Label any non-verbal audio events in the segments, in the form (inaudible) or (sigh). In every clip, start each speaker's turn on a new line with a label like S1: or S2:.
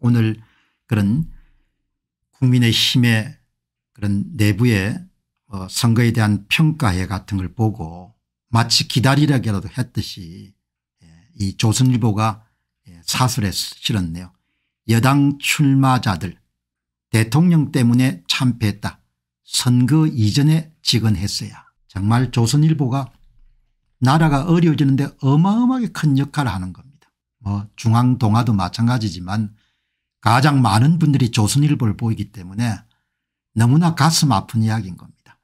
S1: 오늘 그런 국민의 힘의 그런 내부의 뭐 선거에 대한 평가회 같은 걸 보고 마치 기다리라기라도 했듯이 예, 이 조선일보가 예, 사설에 실었네요. 여당 출마자들 대통령 때문에 참패했다. 선거 이전에 직언했어야. 정말 조선일보가 나라가 어려워지는데 어마어마하게 큰 역할을 하는 겁니다. 뭐 중앙동화도 마찬가지지만 가장 많은 분들이 조선일보를 보이기 때문에 너무나 가슴 아픈 이야기인 겁니다.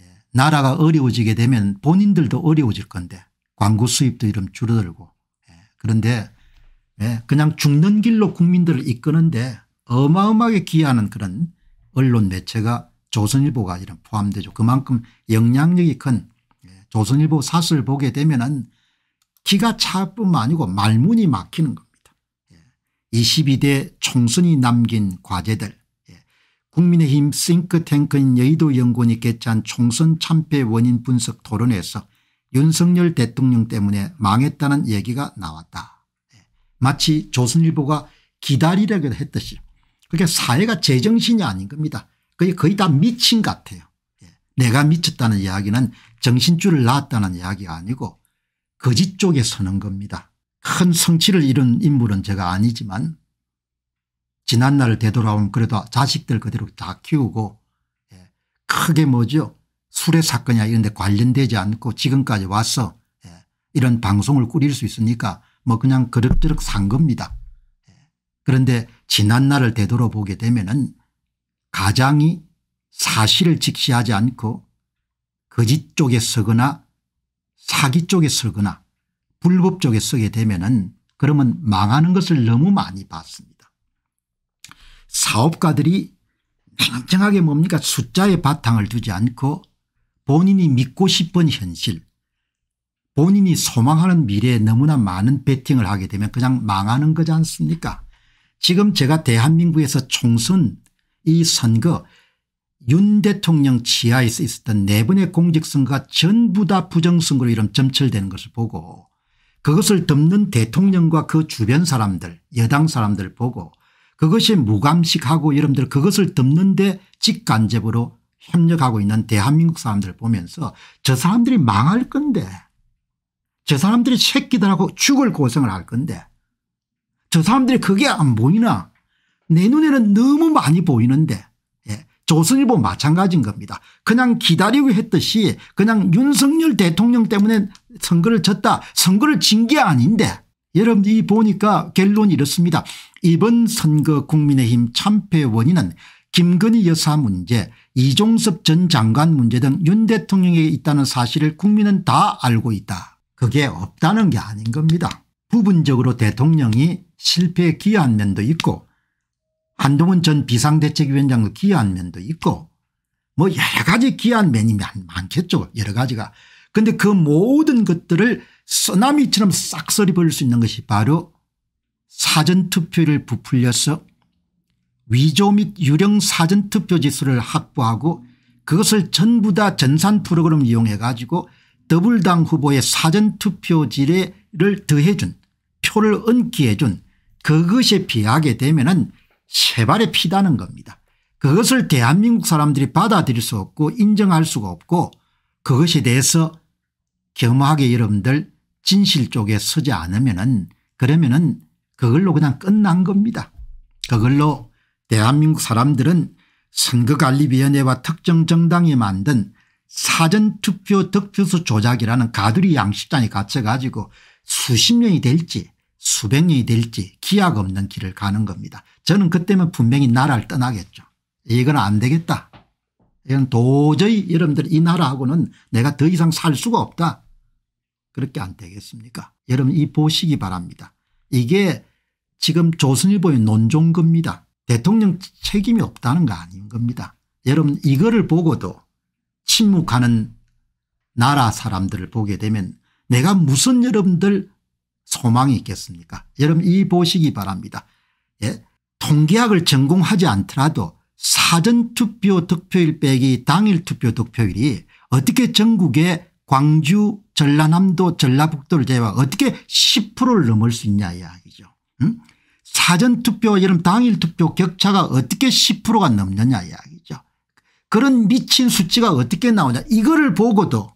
S1: 예, 나라가 어려워지게 되면 본인들도 어려워질 건데 광고 수입도 이름 줄어들고 예, 그런데 예, 그냥 죽는 길로 국민들을 이끄는데 어마어마하게 기여하는 그런 언론 매체가 조선일보가 이런 포함되죠. 그만큼 영향력이 큰 조선일보 사설 보게 되면 은 기가 차뿐만 아니고 말문이 막히는 겁니다. 22대 총선이 남긴 과제들 예. 국민의힘 싱크탱크인 여의도연구원이 개최한 총선 참패 원인 분석 토론에서 윤석열 대통령 때문에 망했다는 얘기가 나왔다. 예. 마치 조선일보가 기다리려고 했듯이 그게 사회가 제정신이 아닌 겁니다. 그게 거의 다 미친 같아요. 예. 내가 미쳤다는 이야기는 정신줄을 놨다는 이야기가 아니고 거짓 쪽에 서는 겁니다. 큰 성취를 이룬 인물은 제가 아니지만 지난날을 되돌아오면 그래도 자식들 그대로 다 키우고 예, 크게 뭐죠 술의 사건이나 이런 데 관련되지 않고 지금까지 와서 예, 이런 방송을 꾸릴 수 있으니까 뭐 그냥 그럭저럭 산 겁니다. 예, 그런데 지난날을 되돌아보게 되면 은 가장이 사실을 직시하지 않고 거짓 쪽에 서거나 사기 쪽에 서거나 불법쪽에 쓰게 되면은 그러면 망하는 것을 너무 많이 봤습니다. 사업가들이 냉정하게 뭡니까 숫자에 바탕을 두지 않고 본인이 믿고 싶은 현실 본인이 소망하는 미래에 너무나 많은 베팅을 하게 되면 그냥 망하는 거지 않습니까 지금 제가 대한민국에서 총선 이 선거 윤 대통령 지하에서 있었던 네 번의 공직선거가 전부 다 부정선거로 이름 점철되는 것을 보고 그것을 덮는 대통령과 그 주변 사람들 여당 사람들 보고 그것이 무감식하고 여러분들 그것을 덮는 데 직간접으로 협력하고 있는 대한민국 사람들 보면서 저 사람들이 망할 건데 저 사람들이 새끼들하고 죽을 고생을 할 건데 저 사람들이 그게 안 보이나 내 눈에는 너무 많이 보이는데 예. 조선일보 마찬가지인 겁니다. 그냥 기다리고 했듯이 그냥 윤석열 대통령 때문에 선거를 졌다 선거를 진 게 아닌데 여러분들이 보니까 결론이 이렇습니다. 이번 선거 국민의힘 참패 원인은 김건희 여사 문제 이종섭 전 장관 문제 등 윤 대통령에게 있다는 사실을 국민은 다 알고 있다. 그게 없다는 게 아닌 겁니다. 부분적으로 대통령이 실패에 기여한 면도 있고 한동훈 전 비상대책위원장도 기여한 면도 있고 뭐 여러 가지 기여한 면이 많겠죠. 여러 가지가 그런데 그 모든 것들을 쓰나미처럼 싹쓸이 버릴 수 있는 것이 바로 사전투표를 부풀려서 위조 및 유령 사전투표 지수를 확보하고 그것을 전부 다 전산 프로그램을 이용해 가지고 더블당 후보의 사전투표지를 더해준 표를 얹기해준 그것에 비하게 되면 은세발에 피다는 겁니다. 그것을 대한민국 사람들이 받아들일 수 없고 인정할 수가 없고 그것에 대해서 겸허하게 여러분들 진실 쪽에 서지 않으면 은 그러면 은 그걸로 그냥 끝난 겁니다. 그걸로 대한민국 사람들은 선거관리위원회와 특정 정당이 만든 사전투표 득표수 조작이라는 가두리 양식장에 갇혀가지고 수십 명이 될지 수백 명이 될지 기약 없는 길을 가는 겁니다. 저는 그때면 분명히 나라를 떠나겠죠. 이건 안 되겠다. 이건 도저히 여러분들 이 나라하고는 내가 더 이상 살 수가 없다. 그렇게 안 되겠습니까 여러분 이 보시기 바랍니다. 이게 지금 조선일보의 논조인 겁니다. 대통령 책임이 없다는 거 아닌 겁니다. 여러분 이거를 보고도 침묵하는 나라 사람들을 보게 되면 내가 무슨 여러분들 소망이 있겠습니까 여러분 이 보시기 바랍니다. 예? 통계학을 전공하지 않더라도 사전투표 득표일 빼기 당일 투표 득표일이 어떻게 전국의 광주 전라남도 전라북도를 제외한 어떻게 10%를 넘을 수 있냐 이야기죠. 응? 사전투표 이런 당일투표 격차가 어떻게 10%가 넘느냐 이야기죠. 그런 미친 수치가 어떻게 나오냐 이거를 보고도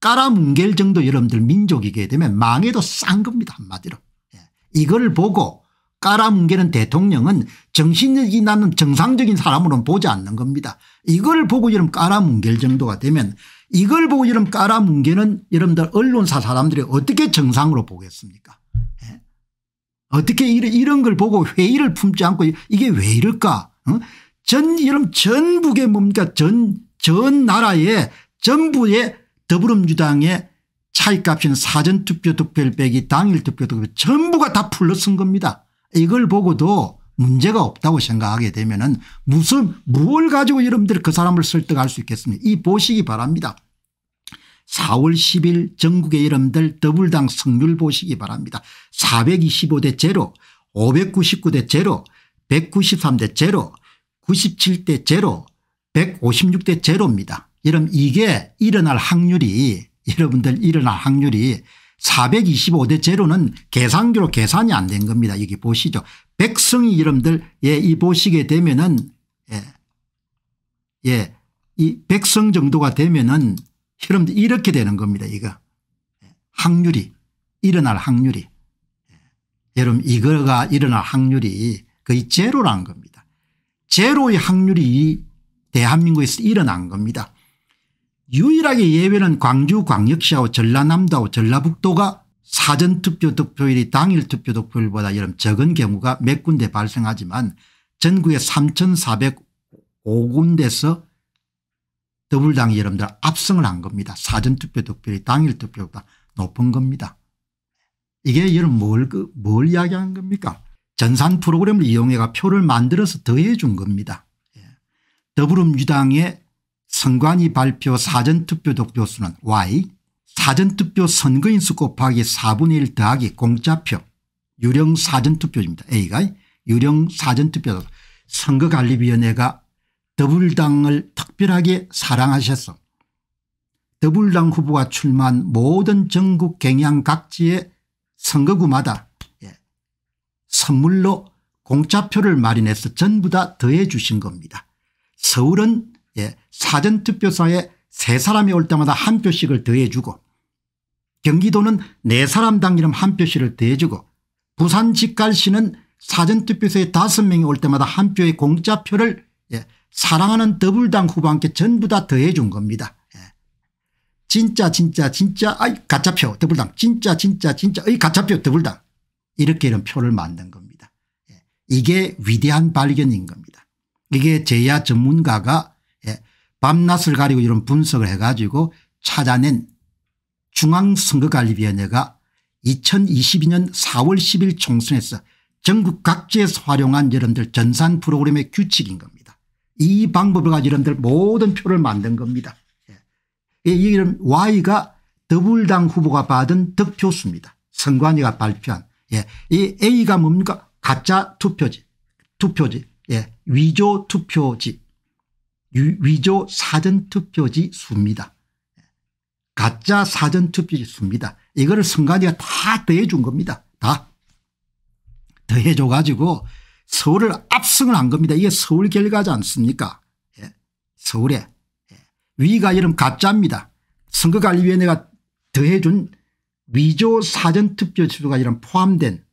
S1: 깔아뭉갤 정도 여러분들 민족이게 되면 망해도 싼 겁니다 한마디로. 예. 이걸 보고 깔아뭉개는 대통령은 정신력이 나는 정상적인 사람으로는 보지 않는 겁니다. 이걸 보고 여러 깔아뭉갤 정도가 되면 이걸 보고 여러 깔아뭉개는 여러분들 언론사 사람들이 어떻게 정상으로 보겠습니까 예? 어떻게 이런, 이런 걸 보고 회의를 품지 않고 이게 왜 이럴까 어? 전여러 전북의 뭡니까 전, 전 나라의 전부의 더불어민주당의 차이값인 사전투표 득표율 빼기 당일 투표 득표 전부가 다 풀러쓴 겁니다. 이걸 보고도 문제가 없다고 생각하게 되면은 무슨 무엇 가지고 여러분들이 그 사람을 설득할 수 있겠습니까 이 보시기 바랍니다. 4월 10일 전국의 여러분들 더블당 승률 보시기 바랍니다. 425대 제로 599대 제로 193대 제로 97대 제로 156대 제로입니다. 여러분 이게 일어날 확률이 여러분들 일어날 확률이 425대 제로는 계산기로 계산이 안 된 겁니다. 여기 보시죠. 백성이 이름들 예, 이 보시게 되면은 예, 예, 이 백성 정도가 되면은 여러분들 이렇게 되는 겁니다. 이거 예, 확률이 일어날 확률이 예, 여러분 이거가 일어날 확률이 거의 제로란 겁니다. 제로의 확률이 대한민국에서 일어난 겁니다. 유일하게 예외는 광주 광역시하고 전라남도하고 전라북도가 사전투표 득표율이 당일 투표 득표율보다 여름 적은 경우가 몇 군데 발생하지만 전국의 3405군데서 더불당이 여러분들 압승을 한 겁니다. 사전투표 득표율이 당일 투표보다 높은 겁니다. 이게 여러분 뭘, 그, 뭘 이야기하는 겁니까 전산 프로그램을 이용해가 표를 만들어서 더해 준 겁니다. 예. 더불어민주당의 선관위 발표 사전투표 득표수는 y 사전투표 선거인 수 곱하기 4분의 1 더하기 공짜표 유령 사전투표입니다. a가 유령 사전투표 선거관리위원회가 더불당을 특별하게 사랑하셔서 더불당 후보가 출마한 모든 전국 경향 각지의 선거구마다 예, 선물로 공짜표를 마련해서 전부 다 더해 주신 겁니다. 서울은 예, 사전투표소에 세 사람이 올 때마다 한 표씩을 더해주고 경기도는 네 사람당 이름 한 표씩을 더해주고 부산 직갈시는 사전투표소에 다섯 명이 올 때마다 한 표의 공짜표를 예, 사랑하는 더블당 후보한테 전부 다 더해준 겁니다. 예. 진짜 진짜 진짜 아이 가짜표 더블당 진짜 진짜 진짜 이 가짜표 더블당 이렇게 이런 표를 만든 겁니다. 예. 이게 위대한 발견인 겁니다. 이게 제야 전문가가 밤낮을 가리고 이런 분석을 해가지고 찾아낸 중앙선거관리위원회가 2022년 4월 10일 총선에서 전국 각지에서 활용한 여러분들 전산 프로그램의 규칙인 겁니다. 이 방법을 가지고 여러분들 모든 표를 만든 겁니다. 예. 이 이름 Y가 더불당 후보가 받은 득표수입니다. 선관위가 발표한 예. 이 A가 뭡니까 가짜 투표지 투표지 예. 위조 투표지 위조 사전투표지 수입니다. 가짜 사전투표지 수입니다. 이거를 선관위가 다 더해준 겁니다. 다 더해줘 가지고 서울을 압승을 한 겁니다. 이게 서울 결과지 않습니까 예. 서울에 예. 위가 이름 가짜입니다. 선거관리위원회가 더해준 위조 사전투표지수가 이런 포함된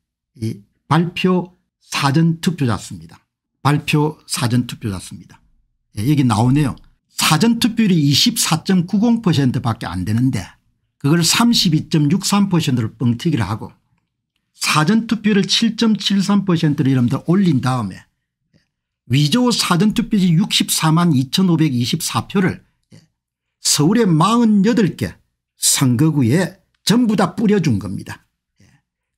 S1: 발표 사전투표자수입니다. 발표 사전투표자수입니다. 예, 여기 나오네요. 사전투표율이 24.90% 밖에 안 되는데 그걸 3 2 6 3로 뻥튀기를 하고 사전투표율을 7.73%를 이름들 올린 다음에 위조 사전투표지 64만 2524표를 예, 서울의 48개 선거구에 전부 다 뿌려준 겁니다. 예,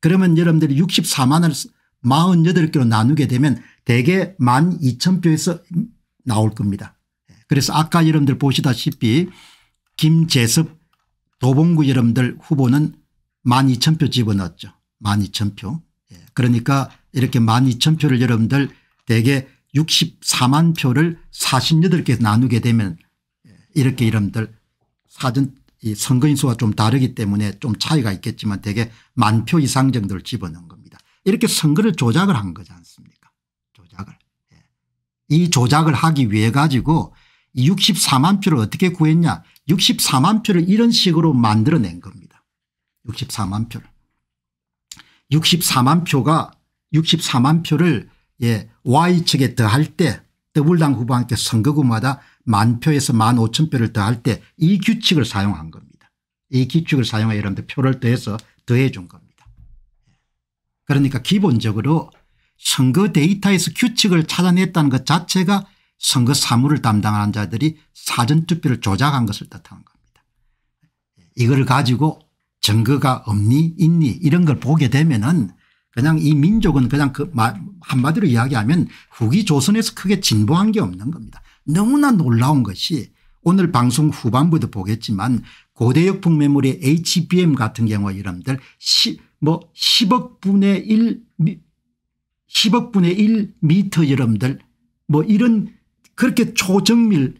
S1: 그러면 여러분들이 64만을 48개로 나누게 되면 대개 1 2 0표에서 나올 겁니다. 예, 그래서 아까 여러분들 보시다시피 김재섭 도봉구 여러분들 후보는 12,000표 집어넣었죠. 12,000표. 예, 그러니까 이렇게 12,000표를 여러분들 대개 64만 표를 48개 나누게 되면 예, 이렇게 여러분들 사전 선거인 수가 좀 다르기 때문에 좀 차이가 있겠지만 대개 만표 이상 정도를 집어넣은 겁니다. 이렇게 선거를 조작을 한 거지 않습니까 이 조작을 하기 위해 가지고 64만 표를 어떻게 구했냐 64만 표를 이런 식으로 만들어낸 겁니다. 64만 표를. 64만 표가 64만 표를 예, Y측에 더할 때 더불당 후보한테 선거구마다 만 표에서 만 오천 표를 더할 때 이 규칙을 사용한 겁니다. 이 규칙을 사용해 여러분들 표를 더해서 더해 준 겁니다. 그러니까 기본적으로 선거 데이터에서 규칙을 찾아냈다는 것 자체가 선거 사무를 담당하는 자들이 사전투표를 조작한 것을 뜻하는 겁니다. 이걸 가지고 증거가 없니 있니 이런 걸 보게 되면은 그냥 이 민족은 그냥 그 한마디로 이야기하면 후기 조선에서 크게 진보한 게 없는 겁니다. 너무나 놀라운 것이 오늘 방송 후반부도 보겠지만 고대역풍 매물의 HBM 같은 경우 이름들 뭐 10억 분의 1 10억분의 1 미터 여러분들 뭐 이런 그렇게 초정밀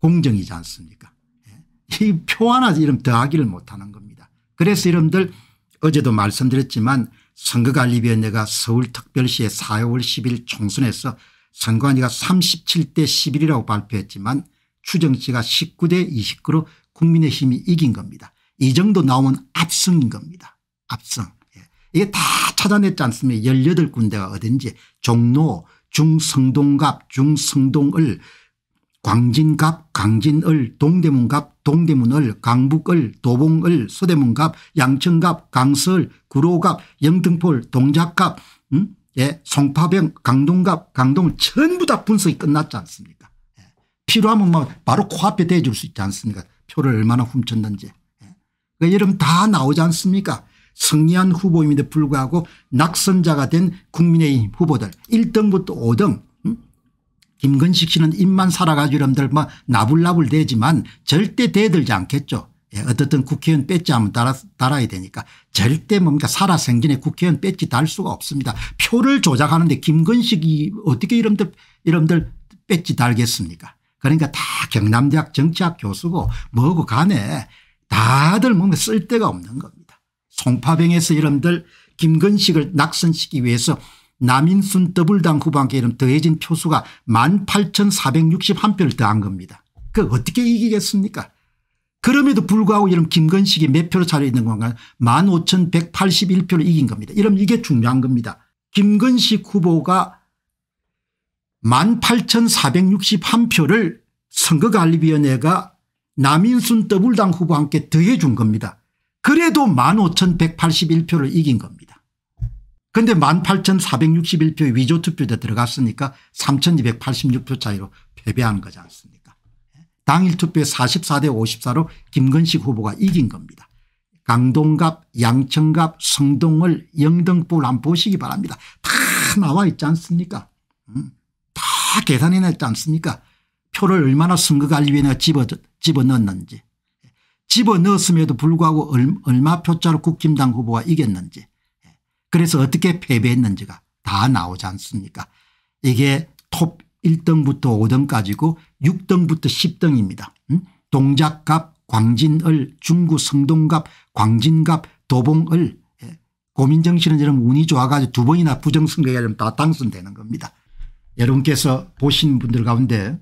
S1: 공정이지 않습니까 예. 이표 하나 이름 더하기를 못하는 겁니다. 그래서 여러분들 어제도 말씀드렸지만 선거관리위원회가 서울특별시의 4월 10일 총선에서 선관위가 37대 11이라고 발표했지만 추정치가 19대 29로 국민의힘이 이긴 겁니다. 이 정도 나오면 압승인 겁니다. 압승. 이게 다 찾아냈지 않습니까 18군데가 어딘지 종로 중성동갑 중성동을 광진갑 광진을 동대문갑 동대문을 강북을 도봉을 서대문갑 양천갑 강서을 구로갑 영등포 동작갑 음? 예, 송파병 강동갑 강동을 전부 다 분석이 끝났지 않습니까 예. 필요하면 막 뭐 바로 코앞에 대줄 수 있지 않습니까 표를 얼마나 훔쳤는지 예. 그이러다 그러니까 나오지 않습니까 승리한 후보임에도 불구하고 낙선자가 된 국민의힘 후보들 1등부터 5등 음? 김건식 씨는 입만 살아가지고 여러분들 막 뭐 나불나불 되지만 절대 대들지 않겠죠. 예, 어떻든 국회의원 배지 한번 달아, 달아야 되니까 절대 뭡니까 살아생전에 국회의원 배지 달 수가 없습니다. 표를 조작하는데 김건식이 어떻게 이런들 이런들 배지 달겠습니까 그러니까 다 경남대학 정치학 교수고 뭐고 간에 다들 뭔가 쓸데가 없는 겁니다. 송파병에서 여러분들 김건식을 낙선시키기 위해서 남인순 더블당 후보기에 이름 더해진 표수가 18,461표를 더한 겁니다. 그 어떻게 이기겠습니까? 그럼에도 불구하고 이런 김건식이 몇 표로 차려 있는 건가 15,181표로 이긴 겁니다. 이러 이게 중요한 겁니다. 김건식 후보가 18,461표를 선거관리위원회가 남인순 더블당 후보와 함께 더해준 겁니다. 그래도 15,181표를 이긴 겁니다. 그런데 18,461표 위조투표자 들어갔으니까 3,286표 차이로 패배한 거지 않습니까 당일 투표에 44대 54로 김건식 후보가 이긴 겁니다. 강동갑 양천갑 성동을 영등포를 한번 보시기 바랍니다. 다 나와 있지 않습니까 음, 다 계산해놨지 않습니까 표를 얼마나 선거관리위원회가 집어, 집어넣었는지 집어넣었음에도 불구하고 얼마 표차로 국힘당 후보가 이겼는지 그래서 어떻게 패배했는지가 다 나오지 않습니까 이게 톱 1등부터 5등까지고 6등부터 10등입니다. 음? 동작갑 광진을 중구 성동갑 광진갑 도봉을 예. 고민정신은 여러분 운이 좋아가지고 두 번이나 부정선거에 다 당선되는 겁니다. 여러분께서 보신 분들 가운데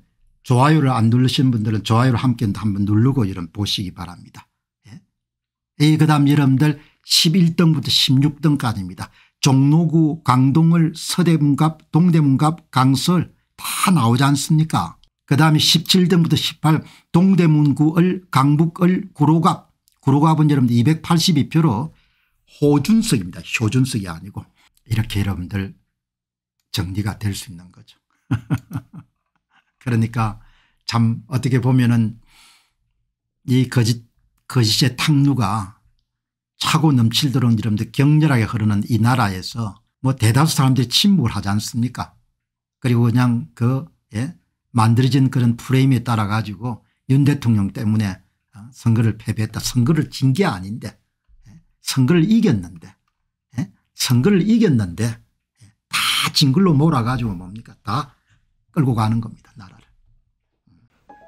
S1: 좋아요를 안 누르신 분들은 좋아요를 함께 한번 누르고 여러분 보시기 바랍니다. 예. 그 다음 여러분들 11등부터 16등까지입니다. 종로구 강동을 서대문갑 동대문갑 강설 다 나오지 않습니까 그 다음에 17등부터 18 동대문구을 강북을 구로갑 구로갑은 여러분들 282표로 호준석입니다. 효준석이 아니고 이렇게 여러분들 정리가 될 수 있는 거죠. (laughs) 그러니까 참 어떻게 보면은 이 거짓, 거짓의 탕루가 차고 넘칠도록 이런데 격렬하게 흐르는 이 나라에서 뭐 대다수 사람들이 침묵을 하지 않습니까 그리고 그냥 그 예? 만들어진 그런 프레임에 따라 가지고 윤 대통령 때문에 어, 선거를 패배했다. 선거를 진 게 아닌데 예, 선거를 이겼는데 예, 선거를 이겼는데 예, 다 징글로 몰아가지고 뭡니까 다 끌고 가는 겁니다 나라.